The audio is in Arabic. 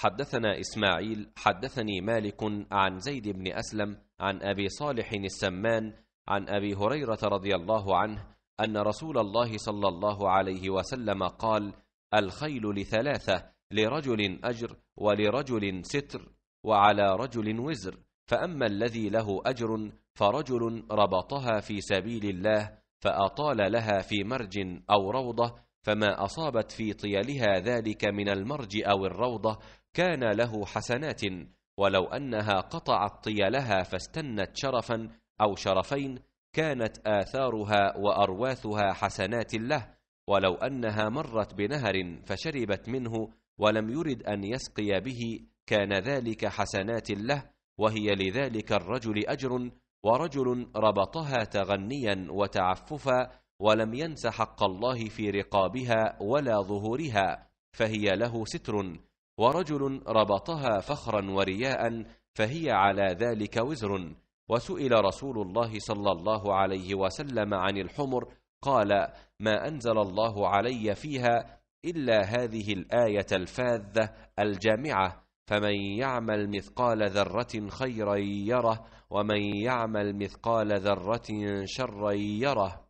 حدثنا إسماعيل حدثني مالك عن زيد بن أسلم عن أبي صالح السمان عن أبي هريرة رضي الله عنه أن رسول الله صلى الله عليه وسلم قال الخيل لثلاثة لرجل أجر ولرجل ستر وعلى رجل وزر فأما الذي له أجر فرجل ربطها في سبيل الله فأطال لها في مرج أو روضة فما أصابت في طيالها ذلك من المرج أو الروضة كان له حسنات ولو أنها قطعت طيلها فاستنت شرفا أو شرفين كانت آثارها وأرواثها حسنات له ولو أنها مرت بنهر فشربت منه ولم يرد أن يسقي به كان ذلك حسنات له وهي لذلك الرجل أجر ورجل ربطها تغنيا وتعففا ولم ينس حق الله في رقابها ولا ظهورها فهي له ستر ورجل ربطها فخرا ورياء فهي على ذلك وزر وسئل رسول الله صلى الله عليه وسلم عن الحمر قال ما انزل الله علي فيها الا هذه الايه الفاذه الجامعه فمن يعمل مثقال ذره خيرا يره ومن يعمل مثقال ذره شرا يره